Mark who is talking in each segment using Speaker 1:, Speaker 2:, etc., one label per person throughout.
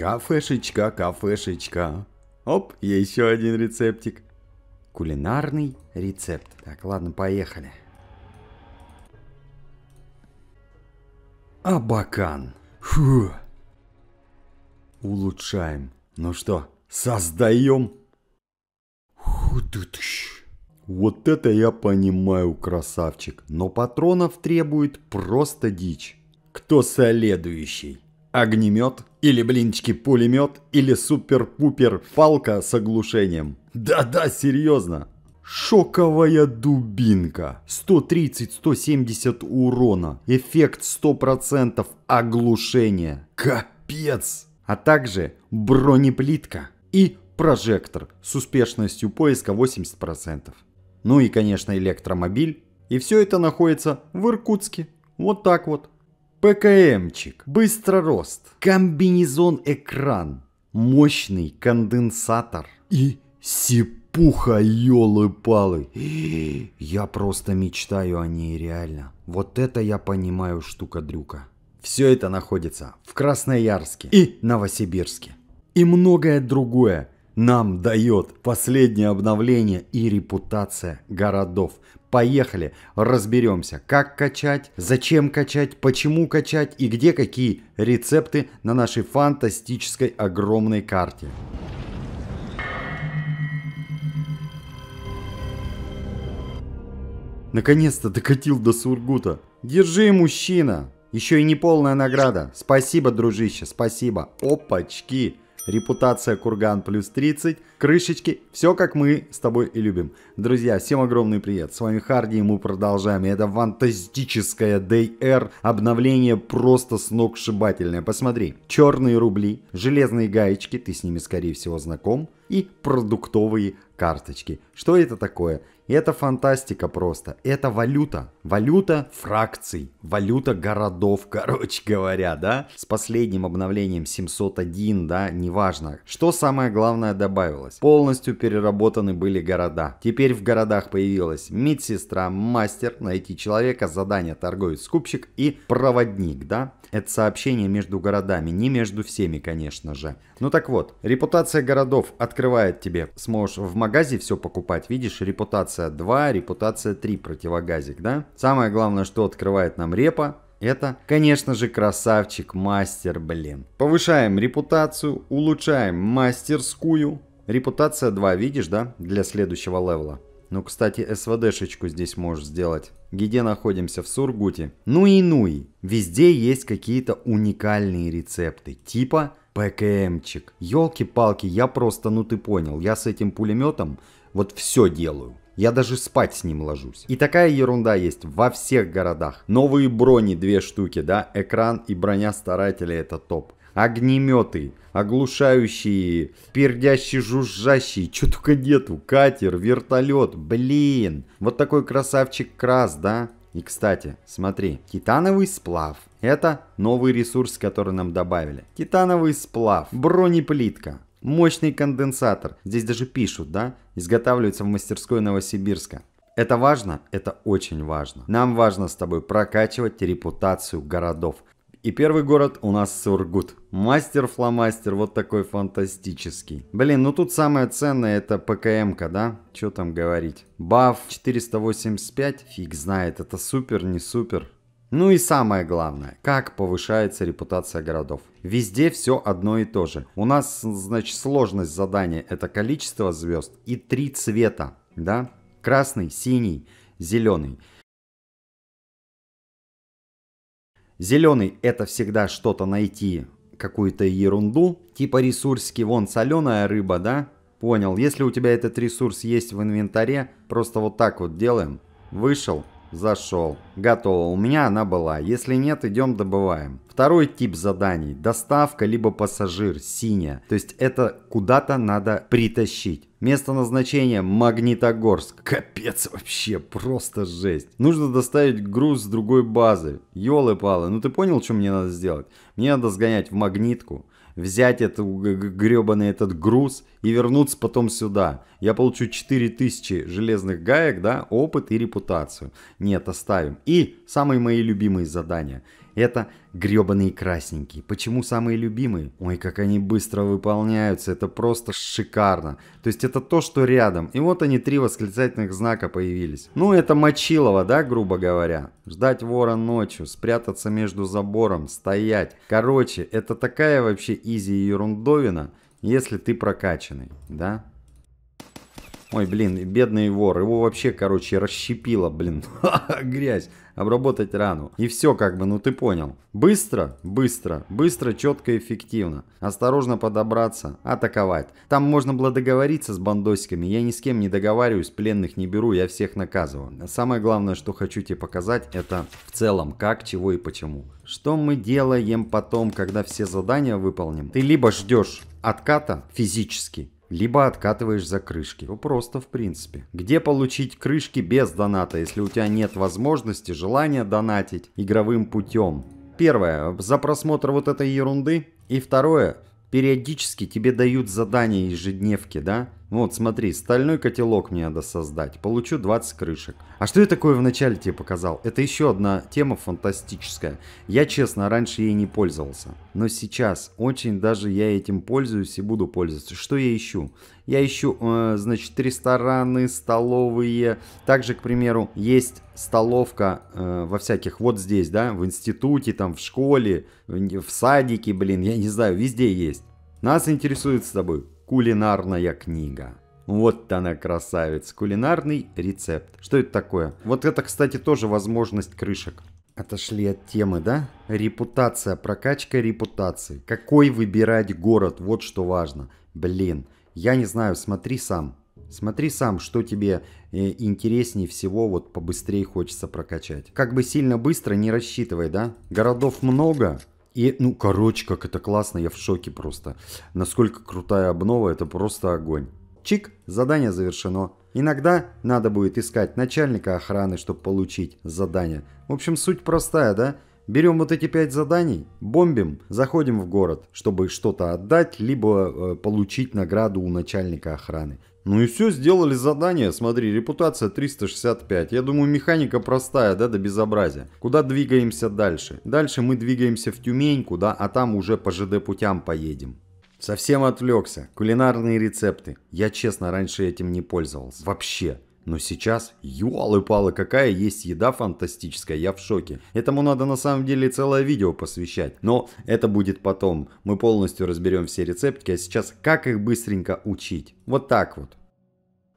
Speaker 1: Кафешечка, кафешечка. Оп, еще один рецептик. Кулинарный рецепт. Так, ладно, поехали. Абакан. Фу. Улучшаем. Ну что, создаем? вот это я понимаю, красавчик. Но патронов требует просто дичь. Кто следующий? огнемет, или блинчики-пулемет, или супер-пупер фалка с оглушением. Да-да, серьезно. Шоковая дубинка. 130-170 урона. Эффект 100% оглушения. Капец. А также бронеплитка и прожектор с успешностью поиска 80%. Ну и, конечно, электромобиль. И все это находится в Иркутске. Вот так вот. ПКМчик, быстророст, комбинезон-экран, мощный конденсатор и сипуха елы-палы. Я просто мечтаю о ней реально. Вот это я понимаю штука-дрюка. Все это находится в Красноярске и Новосибирске. И многое другое нам дает последнее обновление и репутация городов, Поехали, разберемся, как качать, зачем качать, почему качать и где какие рецепты на нашей фантастической огромной карте. Наконец-то докатил до Сургута. Держи, мужчина! Еще и не полная награда. Спасибо, дружище, спасибо. Опачки! Репутация Курган плюс 30. Крышечки. Все как мы с тобой и любим. Друзья, всем огромный привет. С вами Харди и мы продолжаем. И это фантастическое Day Air. Обновление просто сногсшибательное. Посмотри. Черные рубли, железные гаечки. Ты с ними, скорее всего, знаком. И продуктовые карточки. Что это такое? Это фантастика просто. Это валюта. Валюта фракций. Валюта городов, короче говоря, да? С последним обновлением 701, да, неважно. Что самое главное добавилось? Полностью переработаны были города. Теперь в городах появилась медсестра, мастер, найти человека, задание, торговец, скупщик и проводник, да? Это сообщение между городами, не между всеми, конечно же. Ну так вот, репутация городов открывает тебе. Сможешь в магазе все покупать, видишь, репутация 2, репутация 3 противогазик, да? Самое главное, что открывает нам репа, это, конечно же, красавчик, мастер, блин. Повышаем репутацию, улучшаем мастерскую. Репутация 2, видишь, да? Для следующего левела. Ну, кстати, СВДшечку здесь можешь сделать где находимся в Сургуте. Ну и ну и. Везде есть какие-то уникальные рецепты, типа ПКМчик. Ёлки-палки, я просто, ну ты понял, я с этим пулеметом вот все делаю. Я даже спать с ним ложусь. И такая ерунда есть во всех городах. Новые брони две штуки, да, экран и броня старателя это топ. Огнеметы, оглушающие, пердящие, жужжащие. что только нету, катер, вертолет, блин, вот такой красавчик Крас, да? И, кстати, смотри, титановый сплав. Это новый ресурс, который нам добавили. Титановый сплав, бронеплитка, мощный конденсатор. Здесь даже пишут, да? Изготавливается в мастерской Новосибирска. Это важно? Это очень важно. Нам важно с тобой прокачивать репутацию городов. И первый город у нас Сургут. Мастер-фломастер, вот такой фантастический. Блин, ну тут самое ценное это ПКМ-ка, да? Что там говорить? Баф 485, фиг знает, это супер, не супер. Ну и самое главное, как повышается репутация городов. Везде все одно и то же. У нас, значит, сложность задания это количество звезд и три цвета, да? Красный, синий, зеленый. Зеленый – это всегда что-то найти, какую-то ерунду, типа ресурски. вон соленая рыба, да? Понял, если у тебя этот ресурс есть в инвентаре, просто вот так вот делаем. Вышел, Зашел. Готово, у меня она была. Если нет, идем добываем. Второй тип заданий. Доставка, либо пассажир, синяя. То есть это куда-то надо притащить. Место назначения Магнитогорск. Капец вообще, просто жесть. Нужно доставить груз с другой базы. Ёлы-палы, ну ты понял, что мне надо сделать? Мне надо сгонять в магнитку, взять этот гребаный этот груз и вернуться потом сюда. Я получу 4000 железных гаек, да, опыт и репутацию. Нет, оставим. И самые мои любимые задания – это гребаные красненькие. Почему самые любимые? Ой, как они быстро выполняются, это просто шикарно. То есть это то, что рядом. И вот они три восклицательных знака появились. Ну это Мочилова, да, грубо говоря. Ждать вора ночью, спрятаться между забором, стоять. Короче, это такая вообще изи ерундовина, если ты прокачанный, да? Ой, блин, бедный вор. Его вообще, короче, расщепило, блин. Грязь обработать рану. И все как бы, ну ты понял. Быстро, быстро, быстро, четко, эффективно. Осторожно подобраться, атаковать. Там можно было договориться с бандосиками. Я ни с кем не договариваюсь, пленных не беру, я всех наказываю. Самое главное, что хочу тебе показать, это в целом как, чего и почему. Что мы делаем потом, когда все задания выполним? Ты либо ждешь отката физически, либо откатываешь за крышки. Ну, просто в принципе. Где получить крышки без доната, если у тебя нет возможности, желания донатить игровым путем? Первое, за просмотр вот этой ерунды. И второе, периодически тебе дают задания ежедневки, да? вот смотри, стальной котелок мне надо создать. Получу 20 крышек. А что я такое вначале тебе показал? Это еще одна тема фантастическая. Я, честно, раньше ей не пользовался. Но сейчас очень даже я этим пользуюсь и буду пользоваться. Что я ищу? Я ищу, э, значит, рестораны, столовые. Также, к примеру, есть столовка э, во всяких, вот здесь, да, в институте, там, в школе, в садике, блин, я не знаю, везде есть. Нас интересует с тобой Кулинарная книга. Вот она красавец. Кулинарный рецепт. Что это такое? Вот это, кстати, тоже возможность крышек. Отошли от темы, да? Репутация, прокачка репутации. Какой выбирать город, вот что важно. Блин, я не знаю, смотри сам. Смотри сам, что тебе э, интереснее всего, вот побыстрее хочется прокачать. Как бы сильно быстро не рассчитывай, да? Городов много, и, ну, короче, как это классно, я в шоке просто. Насколько крутая обнова, это просто огонь. Чик, задание завершено. Иногда надо будет искать начальника охраны, чтобы получить задание. В общем, суть простая, да? Берем вот эти пять заданий, бомбим, заходим в город, чтобы что-то отдать, либо э, получить награду у начальника охраны. Ну и все, сделали задание. Смотри, репутация 365. Я думаю, механика простая, да, до безобразия. Куда двигаемся дальше? Дальше мы двигаемся в Тюмень, куда, а там уже по ЖД путям поедем. Совсем отвлекся. Кулинарные рецепты. Я честно раньше этим не пользовался. Вообще. Но сейчас, ёлы-палы, какая есть еда фантастическая, я в шоке. Этому надо на самом деле целое видео посвящать, но это будет потом. Мы полностью разберем все рецептики, а сейчас как их быстренько учить. Вот так вот.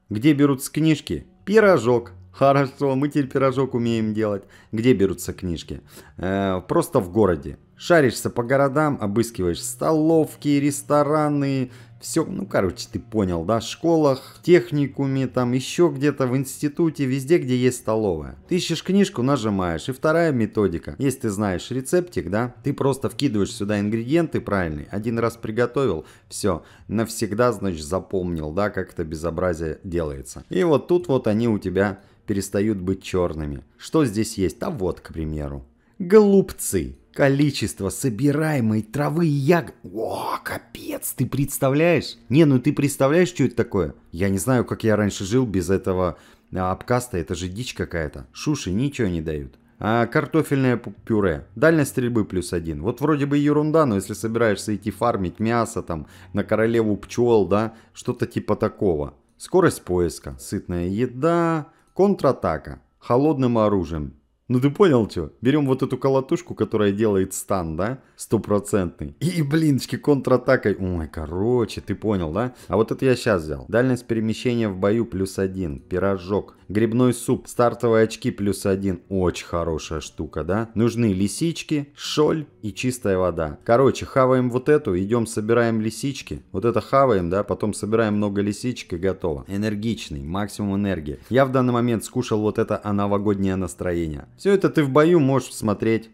Speaker 1: Где берутся книжки? Пирожок. Хорошо, мы теперь пирожок умеем делать. Где берутся книжки? Э, просто в городе. Шаришься по городам, обыскиваешь столовки, рестораны, все, ну, короче, ты понял, да, в школах, техникуме, там, еще где-то, в институте, везде, где есть столовая. Ты ищешь книжку, нажимаешь, и вторая методика. Если ты знаешь рецептик, да, ты просто вкидываешь сюда ингредиенты правильные, один раз приготовил, все, навсегда, значит, запомнил, да, как это безобразие делается. И вот тут вот они у тебя перестают быть черными. Что здесь есть? Да вот, к примеру, голубцы количество собираемой травы и ягод... О, капец, ты представляешь? Не, ну ты представляешь, что это такое? Я не знаю, как я раньше жил без этого а, обкаста, это же дичь какая-то. Шуши ничего не дают. А картофельное пюре. Дальность стрельбы плюс один. Вот вроде бы ерунда, но если собираешься идти фармить мясо там на королеву пчел, да, что-то типа такого. Скорость поиска, сытная еда, контратака, холодным оружием, ну ты понял, что? Берем вот эту колотушку, которая делает стан, да? Стопроцентный. И, блинчики, контратакой. Ой, короче, ты понял, да? А вот это я сейчас взял. Дальность перемещения в бою плюс один. Пирожок. Грибной суп. Стартовые очки плюс один. Очень хорошая штука, да? Нужны лисички, шоль и чистая вода. Короче, хаваем вот эту, идем собираем лисички. Вот это хаваем, да? Потом собираем много лисичек и готово. Энергичный, максимум энергии. Я в данный момент скушал вот это о новогоднее настроение. Все это ты в бою можешь смотреть.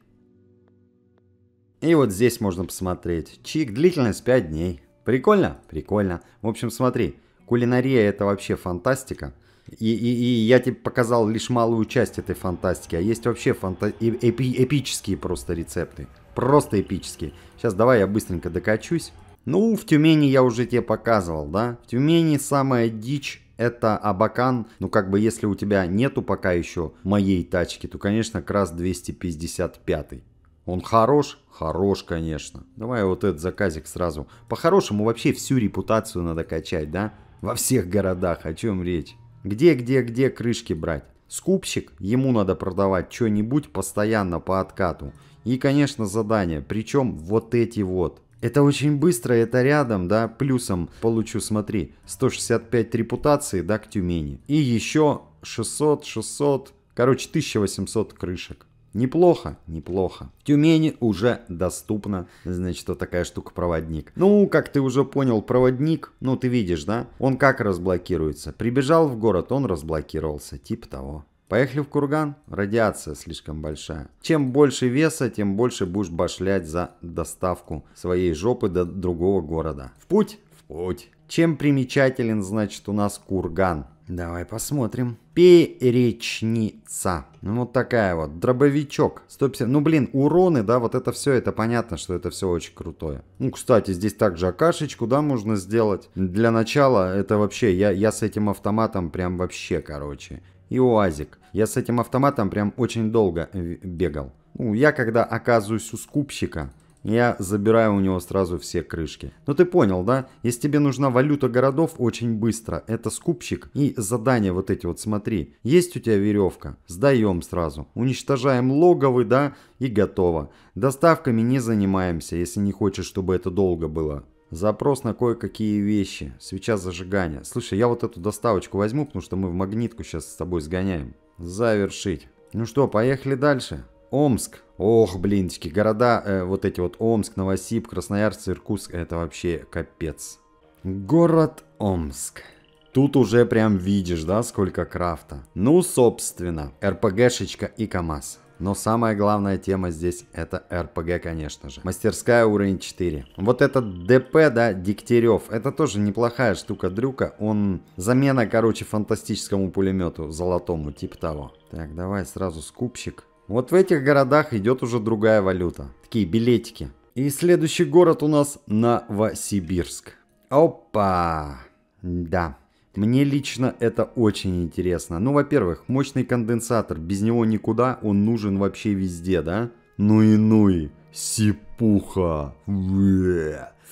Speaker 1: И вот здесь можно посмотреть. Чик, длительность 5 дней. Прикольно? Прикольно. В общем, смотри, кулинария это вообще фантастика. И, и, и я тебе показал лишь малую часть этой фантастики, а есть вообще фанта... эпи... эпические просто рецепты. Просто эпические. Сейчас давай я быстренько докачусь. Ну, в Тюмени я уже тебе показывал, да? В Тюмени самая дичь это Абакан, ну как бы если у тебя нету пока еще моей тачки, то конечно Крас 255. Он хорош? Хорош, конечно. Давай вот этот заказик сразу. По-хорошему вообще всю репутацию надо качать, да? Во всех городах, о чем речь? Где, где, где крышки брать? Скупщик, ему надо продавать что-нибудь постоянно по откату. И, конечно, задание, причем вот эти вот. Это очень быстро, это рядом, да, плюсом получу, смотри, 165 репутации, да, к Тюмени. И еще 600, 600, короче, 1800 крышек. Неплохо, неплохо. В Тюмени уже доступна, значит, вот такая штука проводник. Ну, как ты уже понял, проводник, ну ты видишь, да? Он как разблокируется? Прибежал в город, он разблокировался, типа того. Поехали в курган, радиация слишком большая. Чем больше веса, тем больше будешь башлять за доставку своей жопы до другого города. В путь? В путь. Чем примечателен, значит, у нас курган? Давай посмотрим. Перечница. Ну, вот такая вот. Дробовичок. 150. Ну, блин, уроны, да, вот это все, это понятно, что это все очень крутое. Ну, кстати, здесь также акашечку, да, можно сделать. Для начала это вообще, я, я с этим автоматом прям вообще, короче, и УАЗик. Я с этим автоматом прям очень долго э, бегал. Ну, я когда оказываюсь у скупщика, я забираю у него сразу все крышки. Но ну, ты понял, да? Если тебе нужна валюта городов очень быстро, это скупщик и задания вот эти вот, смотри. Есть у тебя веревка? Сдаем сразу. Уничтожаем логовы, да? И готово. Доставками не занимаемся, если не хочешь, чтобы это долго было. Запрос на кое-какие вещи. Свеча зажигания. Слушай, я вот эту доставочку возьму, потому что мы в магнитку сейчас с тобой сгоняем. Завершить. Ну что, поехали дальше. Омск. Ох, блинчики, города, э, вот эти вот Омск, Новосиб, Красноярск, Иркутск, это вообще капец. Город Омск. Тут уже прям видишь, да, сколько крафта. Ну, собственно, РПГшечка и КАМАЗ. Но самая главная тема здесь это РПГ, конечно же. Мастерская уровень 4. Вот этот ДП, да, Дегтярев, это тоже неплохая штука-дрюка. Он замена, короче, фантастическому пулемету золотому, типа того. Так, давай сразу скупщик. Вот в этих городах идет уже другая валюта. Такие билетики. И следующий город у нас Новосибирск. Опа! Да, мне лично это очень интересно. Ну, во-первых, мощный конденсатор, без него никуда, он нужен вообще везде, да? Ну и ну и, сипуха,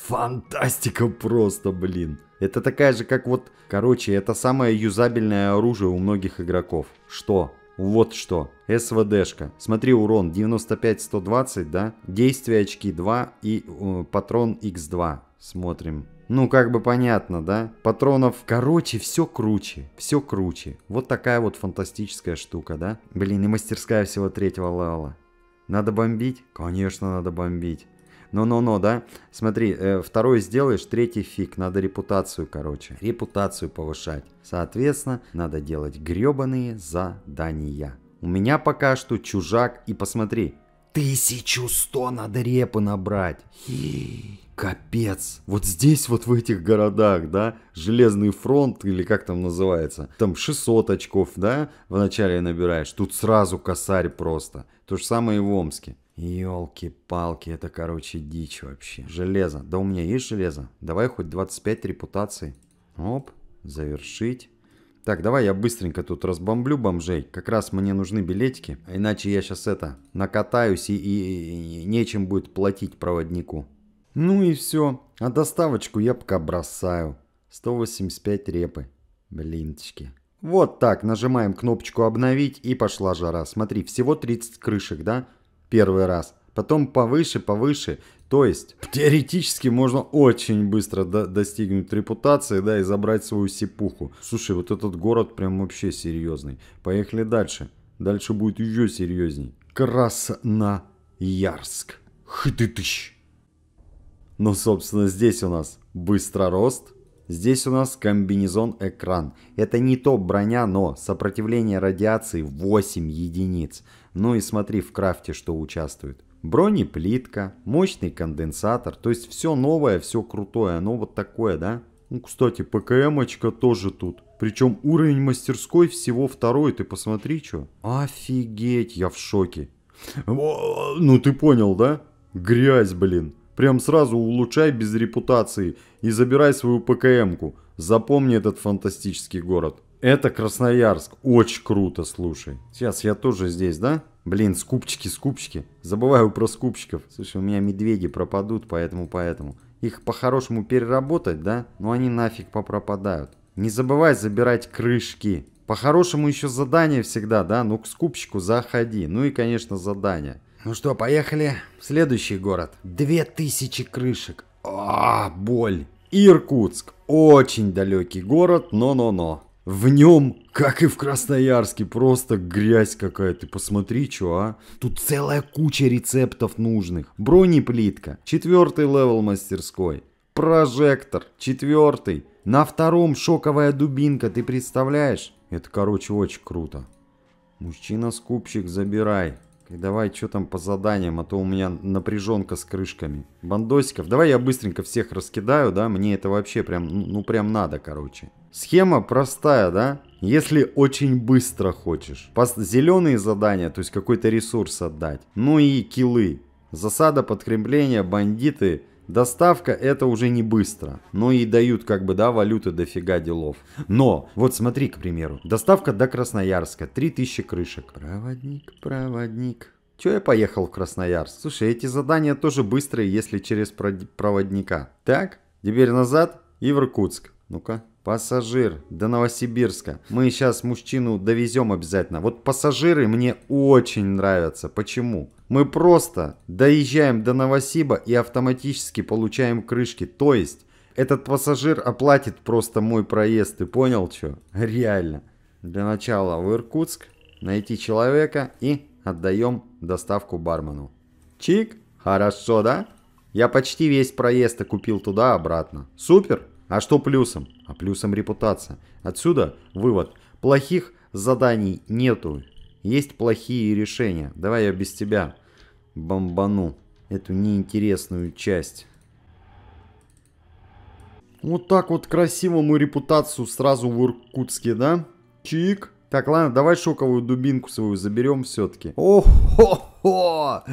Speaker 1: фантастика просто, блин. Это такая же, как вот, короче, это самое юзабельное оружие у многих игроков. Что? Вот что. СВДшка. Смотри, урон 95-120, да? Действие очки 2 и э, патрон x 2 Смотрим. Ну, как бы понятно, да? Патронов, короче, все круче, все круче. Вот такая вот фантастическая штука, да? Блин, и мастерская всего третьего левела. Надо бомбить? Конечно, надо бомбить. Но-но-но, да? Смотри, э, второй сделаешь, третий фиг. Надо репутацию, короче. Репутацию повышать. Соответственно, надо делать гребаные задания. У меня пока что чужак. И посмотри, 1100 надо репы набрать. Хи капец. Вот здесь, вот в этих городах, да, железный фронт, или как там называется, там 600 очков, да, вначале набираешь, тут сразу косарь просто. То же самое и в Омске. Елки-палки, это, короче, дичь вообще. Железо. Да у меня есть железо. Давай хоть 25 репутаций. Оп, завершить. Так, давай я быстренько тут разбомблю бомжей. Как раз мне нужны билетики. Иначе я сейчас это, накатаюсь и, и, и нечем будет платить проводнику. Ну и все. А доставочку я пока бросаю. 185 репы. Блинчики. Вот так, нажимаем кнопочку «Обновить» и пошла жара. Смотри, всего 30 крышек, да? Первый раз. Потом повыше, повыше. То есть, теоретически можно очень быстро до достигнуть репутации, да, и забрать свою сипуху. Слушай, вот этот город прям вообще серьезный. Поехали дальше. Дальше будет еще серьезней. Красноярск. Хыдытыщ. Ну, собственно, здесь у нас быстророст. Здесь у нас комбинезон-экран. Это не топ броня, но сопротивление радиации 8 единиц. Ну и смотри в крафте, что участвует. Бронеплитка, мощный конденсатор. То есть все новое, все крутое. Оно вот такое, да? Ну, кстати, ПКМочка тоже тут. Причем уровень мастерской всего второй, ты посмотри, что. Офигеть, я в шоке. ну ты понял, да? Грязь, блин. Прям сразу улучшай без репутации и забирай свою ПКМ-ку. Запомни этот фантастический город. Это Красноярск. Очень круто, слушай. Сейчас я тоже здесь, да? Блин, скупчики, скупчики. Забываю про скупчиков. Слушай, у меня медведи пропадут, поэтому, поэтому. Их по-хорошему переработать, да? Но они нафиг попропадают. Не забывай забирать крышки. По-хорошему еще задание всегда, да? Ну, к скупщику заходи. Ну и, конечно, задание. Ну что, поехали. Следующий город. Две тысячи крышек. А, боль. Иркутск. Очень далекий город, но-но-но. В нем, как и в Красноярске, просто грязь какая-то. Посмотри, чё, а. Тут целая куча рецептов нужных. Бронеплитка. Четвертый левел мастерской. Прожектор. Четвертый. На втором шоковая дубинка, ты представляешь? Это, короче, очень круто. Мужчина-скупщик, забирай. Так, давай, что там по заданиям, а то у меня напряженка с крышками. Бандосиков. Давай я быстренько всех раскидаю, да? Мне это вообще прям, ну, ну прям надо, короче. Схема простая, да? Если очень быстро хочешь. Зеленые задания, то есть какой-то ресурс отдать. Ну и килы. Засада, подкрепление, бандиты – Доставка это уже не быстро, но и дают как бы, да, валюты дофига делов. Но, вот смотри, к примеру, доставка до Красноярска, 3000 крышек. Проводник, проводник. Че я поехал в Красноярск? Слушай, эти задания тоже быстрые, если через проводника. Так, теперь назад и в Иркутск. Ну-ка, Пассажир до Новосибирска. Мы сейчас мужчину довезем обязательно. Вот пассажиры мне очень нравятся. Почему? Мы просто доезжаем до Новосиба и автоматически получаем крышки. То есть, этот пассажир оплатит просто мой проезд. Ты понял, что? Реально. Для начала в Иркутск, найти человека и отдаем доставку бармену. Чик, хорошо, да? Я почти весь проезд купил туда-обратно. Супер! А что плюсом? А плюсом репутация. Отсюда вывод. Плохих заданий нету. Есть плохие решения. Давай я без тебя бомбану эту неинтересную часть. Вот так вот красиво мы репутацию сразу в Иркутске, да? Чик. Так, ладно, давай шоковую дубинку свою заберем все-таки. О-хо-хо!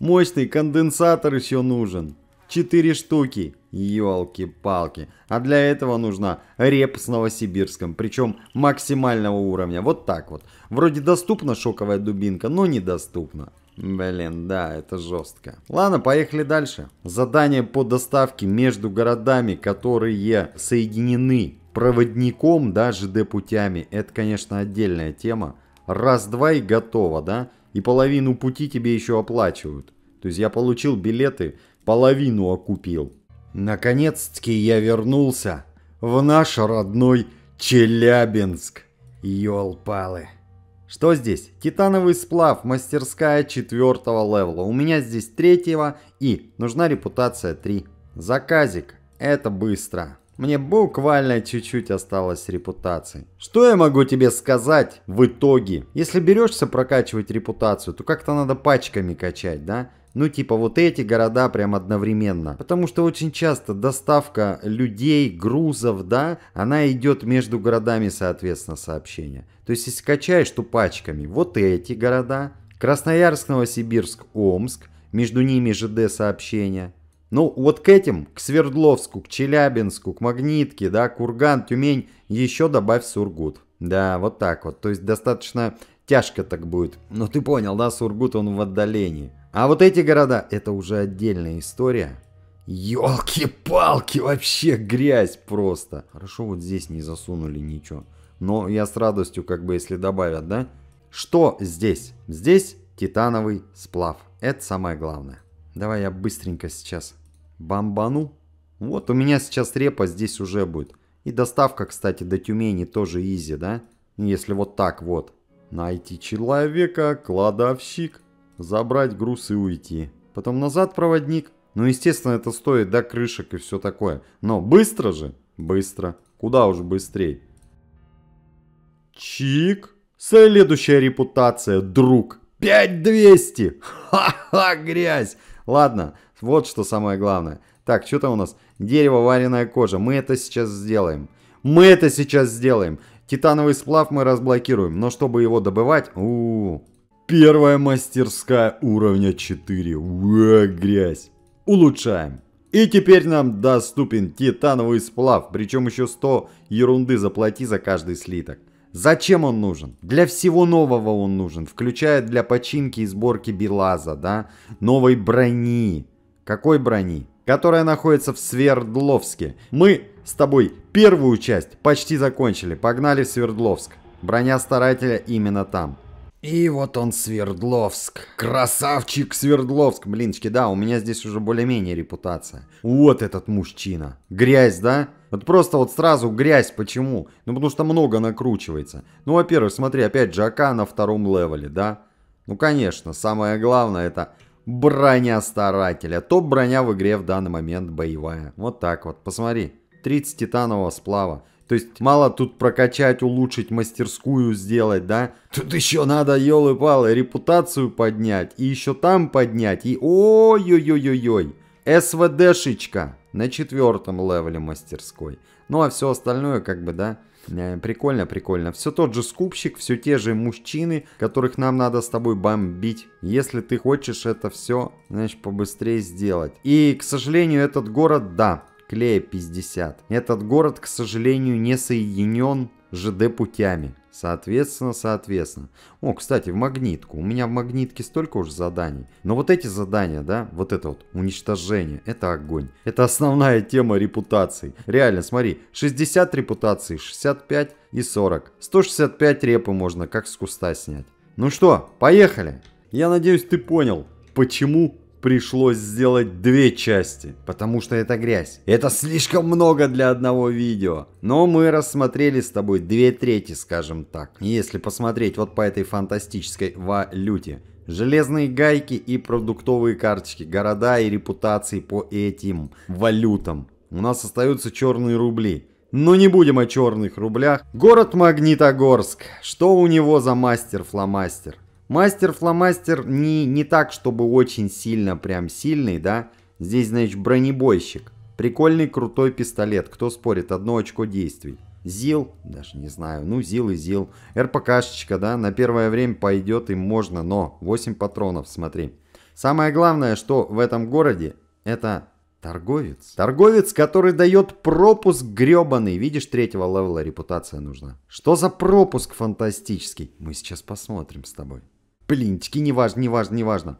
Speaker 1: Мощный конденсатор еще нужен. Четыре штуки. Ёлки-палки. А для этого нужна реп с новосибирском, причем максимального уровня. Вот так вот. Вроде доступна шоковая дубинка, но недоступна. Блин, да, это жестко. Ладно, поехали дальше. Задание по доставке между городами, которые соединены проводником, да, ЖД-путями. Это, конечно, отдельная тема. Раз-два и готово, да? И половину пути тебе еще оплачивают. То есть я получил билеты, половину окупил. Наконец-таки я вернулся в наш родной Челябинск. Ёлпалы. Что здесь? Титановый сплав, мастерская четвертого левела. У меня здесь третьего и нужна репутация 3. Заказик. Это быстро. Мне буквально чуть-чуть осталось репутации. Что я могу тебе сказать в итоге? Если берешься прокачивать репутацию, то как-то надо пачками качать, да? ну типа вот эти города прям одновременно. Потому что очень часто доставка людей, грузов, да, она идет между городами, соответственно, сообщения. То есть если качаешь, тупачками, Вот эти города. Красноярск, Новосибирск, Омск. Между ними ЖД сообщения. Ну, вот к этим, к Свердловску, к Челябинску, к Магнитке, да, Курган, Тюмень, еще добавь Сургут. Да, вот так вот. То есть достаточно тяжко так будет. Но ну, ты понял, да, Сургут, он в отдалении. А вот эти города – это уже отдельная история. Ёлки-палки, вообще грязь просто. Хорошо, вот здесь не засунули ничего. Но я с радостью, как бы, если добавят, да? Что здесь? Здесь титановый сплав. Это самое главное. Давай я быстренько сейчас бомбану. Вот у меня сейчас репа здесь уже будет. И доставка, кстати, до Тюмени тоже изи, да? Если вот так вот. Найти человека, кладовщик забрать груз и уйти. Потом назад проводник. Ну, естественно, это стоит до да, крышек и все такое. Но быстро же? Быстро. Куда уж быстрее. Чик. Следующая репутация, друг. 5200! Ха-ха, грязь! Ладно, вот что самое главное. Так, что там у нас? Дерево, вареная кожа. Мы это сейчас сделаем. Мы это сейчас сделаем. Титановый сплав мы разблокируем, но чтобы его добывать... У -у -у. Первая мастерская уровня 4. Уэ, грязь. Улучшаем. И теперь нам доступен титановый сплав, причем еще 100 ерунды заплати за каждый слиток. Зачем он нужен? Для всего нового он нужен, включая для починки и сборки Белаза, да? Новой брони. Какой брони? Которая находится в Свердловске. Мы с тобой первую часть почти закончили, погнали в Свердловск. Броня Старателя именно там. И вот он, Свердловск. Красавчик Свердловск. Блинчики, да, у меня здесь уже более-менее репутация. Вот этот мужчина. Грязь, да? Вот просто вот сразу грязь. Почему? Ну, потому что много накручивается. Ну, во-первых, смотри, опять же, АК на втором левеле, да? Ну, конечно, самое главное это броня старателя. Топ-броня в игре в данный момент боевая. Вот так вот, посмотри. 30 титанового сплава. То есть мало тут прокачать, улучшить, мастерскую сделать, да? Тут еще надо, елы-палы, репутацию поднять, и еще там поднять, и ой-ой-ой-ой-ой. СВДшечка на четвертом левеле мастерской. Ну а все остальное как бы, да, э, Прикольно, прикольно. Все тот же скупщик, все те же мужчины, которых нам надо с тобой бомбить. Если ты хочешь это все, значит, побыстрее сделать. И, к сожалению, этот город, да, клея 50. Этот город, к сожалению, не соединен ЖД-путями. Соответственно, соответственно. О, кстати, в магнитку. У меня в магнитке столько уже заданий. Но вот эти задания, да, вот это вот, уничтожение, это огонь. Это основная тема репутации. Реально, смотри, 60 репутаций, 65 и 40. 165 репы можно как с куста снять. Ну что, поехали! Я надеюсь, ты понял, почему пришлось сделать две части, потому что это грязь. Это слишком много для одного видео. Но мы рассмотрели с тобой две трети, скажем так. Если посмотреть вот по этой фантастической валюте. Железные гайки и продуктовые карточки, города и репутации по этим валютам. У нас остаются черные рубли. Но не будем о черных рублях. Город Магнитогорск. Что у него за мастер-фломастер? Мастер-фломастер не, не так, чтобы очень сильно, прям сильный, да? Здесь, значит, бронебойщик. Прикольный крутой пистолет, кто спорит, одно очко действий. ЗИЛ, даже не знаю, ну ЗИЛ и ЗИЛ. РПКшечка, да, на первое время пойдет им можно, но 8 патронов, смотри. Самое главное, что в этом городе, это торговец. Торговец, который дает пропуск гребаный. Видишь, третьего левела репутация нужна. Что за пропуск фантастический? Мы сейчас посмотрим с тобой блинчики, неважно, неважно, неважно.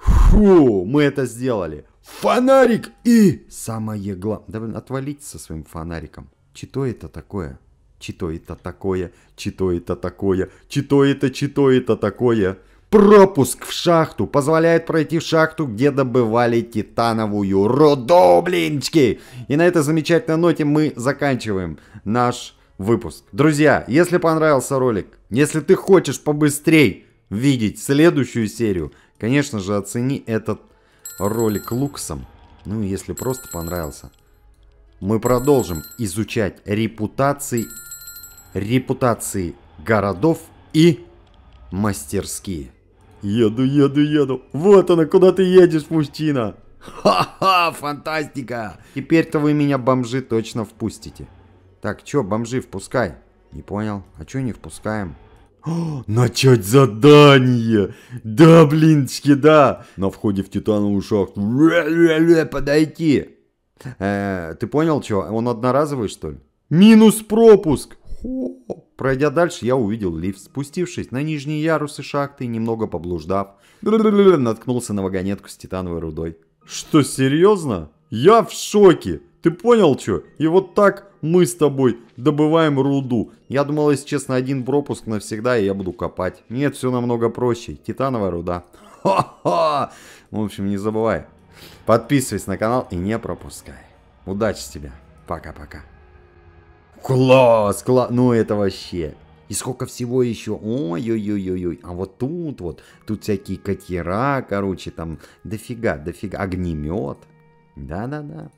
Speaker 1: Фу, мы это сделали. Фонарик и самое главное. давай отвалить со своим фонариком. Чито это такое? Чито это такое? Чито это такое? Чито это, чито это такое? Пропуск в шахту позволяет пройти в шахту, где добывали титановую руду, блинчики! И на этой замечательной ноте мы заканчиваем наш выпуск. Друзья, если понравился ролик, если ты хочешь побыстрее видеть следующую серию, конечно же оцени этот ролик луксом. Ну если просто понравился, мы продолжим изучать репутации, репутации городов и мастерские. Еду, еду, еду. Вот она, куда ты едешь, мужчина? Ха-ха, фантастика! Теперь-то вы меня, бомжи, точно впустите. Так, чё, бомжи, впускай. Не понял. А чё не впускаем? начать задание! Да, блинчики, да! На входе в титановую шахту. Подойти! Э, ты понял, чё? Он одноразовый, что ли? Минус пропуск! Хо. Пройдя дальше, я увидел лифт. Спустившись на нижние ярусы шахты, немного поблуждав, наткнулся на вагонетку с титановой рудой. Что, серьезно? Я в шоке! Ты понял, чё? И вот так мы с тобой добываем руду. Я думал, если честно, один пропуск навсегда, и я буду копать. Нет, все намного проще. Титановая руда. Ха-ха! Ну, в общем, не забывай. Подписывайся на канал и не пропускай. Удачи тебе. Пока-пока. Класс, класс. Ну это вообще. И сколько всего еще. Ой-ой-ой-ой. А вот тут вот. Тут всякие катера, короче, там дофига, дофига. Огнемет. Да-да-да.